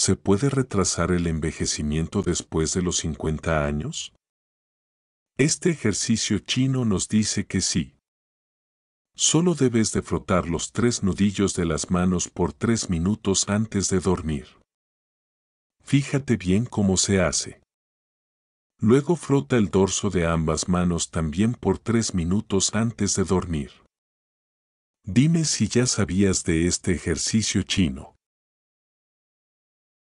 ¿Se puede retrasar el envejecimiento después de los 50 años? Este ejercicio chino nos dice que sí. Solo debes de frotar los tres nudillos de las manos por tres minutos antes de dormir. Fíjate bien cómo se hace. Luego frota el dorso de ambas manos también por tres minutos antes de dormir. Dime si ya sabías de este ejercicio chino.